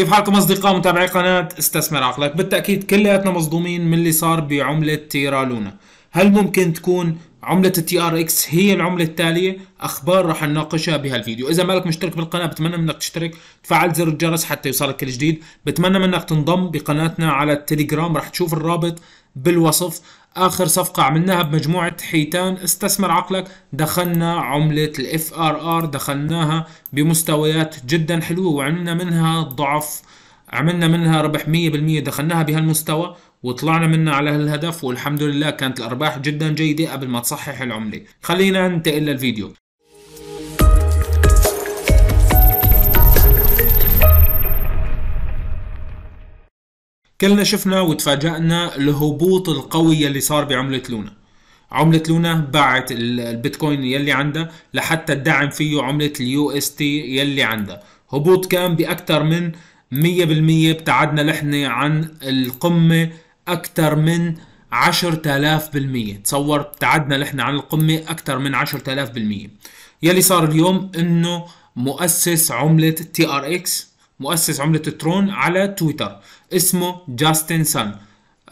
كيف حالكم اصدقاء متابعي قناه استثمر عقلك بالتاكيد كلياتنا مصدومين من اللي صار بعمله تيرا لونا هل ممكن تكون عملة التي ار اكس هي العملة التالية اخبار راح نناقشها بهالفيديو اذا مالك مشترك بالقناة بتمنى منك تشترك تفعل زر الجرس حتى يوصلك كل جديد بتمنى منك تنضم بقناتنا على التليجرام راح تشوف الرابط بالوصف اخر صفقة عملناها بمجموعة حيتان استثمر عقلك دخلنا عملة الاف ار ار دخلناها بمستويات جدا حلوة وعملنا منها ضعف عملنا منها ربح 100% دخلناها بهالمستوى وطلعنا منها على هالهدف والحمد لله كانت الأرباح جدا جيدة قبل ما تصحح العملة خلينا ننتقل للفيديو كلنا شفنا وتفاجأنا الهبوط القوي اللي صار بعملة لونا عملة لونا باعت البيتكوين يلي عندها لحتى تدعم فيه عملة اليو اس تي يلي عندها هبوط كان بأكثر من 100% ابتعدنا نحن عن القمة أكثر من 10000% تصور ابتعدنا نحن عن القمة أكثر من 10000% يلي صار اليوم إنه مؤسس عملة تي ار اكس مؤسس عملة ترون على تويتر اسمه جاستن سان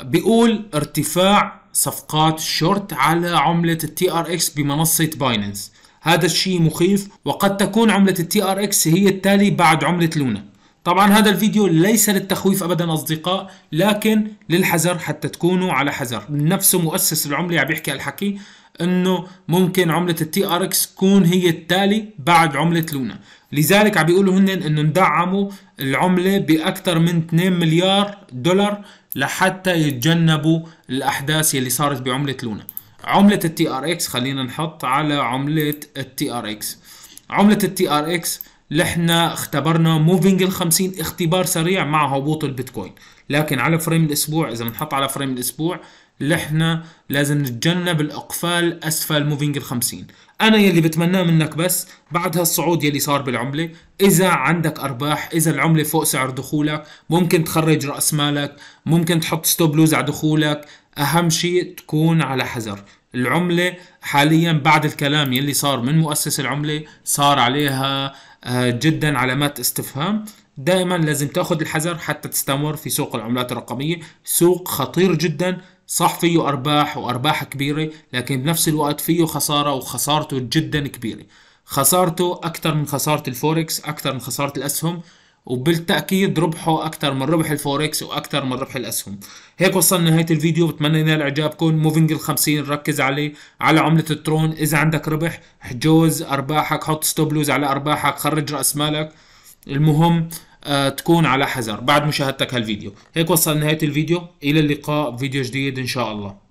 بيقول ارتفاع صفقات شورت على عملة التي ار اكس بمنصة بايننس هذا الشيء مخيف وقد تكون عملة التي ار اكس هي التالي بعد عملة لونا طبعا هذا الفيديو ليس للتخويف ابدا اصدقاء لكن للحذر حتى تكونوا على حذر نفسه مؤسس العمله عم يحكي هالحكي انه ممكن عمله التي ار اكس تكون هي التالي بعد عمله لونا لذلك عم بيقولوا هن انه ندعموا العمله باكثر من 2 مليار دولار لحتى يتجنبوا الاحداث يلي صارت بعمله لونا عمله التي ار اكس خلينا نحط على عمله التي ار اكس عمله التي ار اكس اللي احنا اختبرنا موفينج ال 50 اختبار سريع مع هبوط البيتكوين لكن على فريم الاسبوع اذا بنحط على فريم الاسبوع اللي احنا لازم نتجنب الاقفال اسفل موفينج ال 50 انا يلي بتمناه منك بس بعد هالصعود يلي صار بالعمله اذا عندك ارباح اذا العمله فوق سعر دخولك ممكن تخرج راس مالك ممكن تحط ستوب لوز على دخولك اهم شيء تكون على حذر العمله حاليا بعد الكلام يلي صار من مؤسس العمله صار عليها آه، جدا علامات استفهام دائما لازم تاخذ الحذر حتى تستمر في سوق العملات الرقميه سوق خطير جدا صح فيه ارباح وارباح كبيره لكن بنفس الوقت فيه خساره وخسارته جدا كبيره خسارته اكثر من خساره الفوركس اكثر من خساره الاسهم وبالتاكيد ربحه اكثر من ربح الفوركس واكثر من ربح الاسهم هيك وصلنا نهايه الفيديو بتمنى ينال اعجابكم موفينج ال 50 ركز عليه على عمله الترون اذا عندك ربح حجوز ارباحك حط ستوب لوز على ارباحك خرج راس مالك المهم آه، تكون على حذر بعد مشاهدتك هالفيديو هيك وصلنا نهايه الفيديو الى اللقاء فيديو جديد ان شاء الله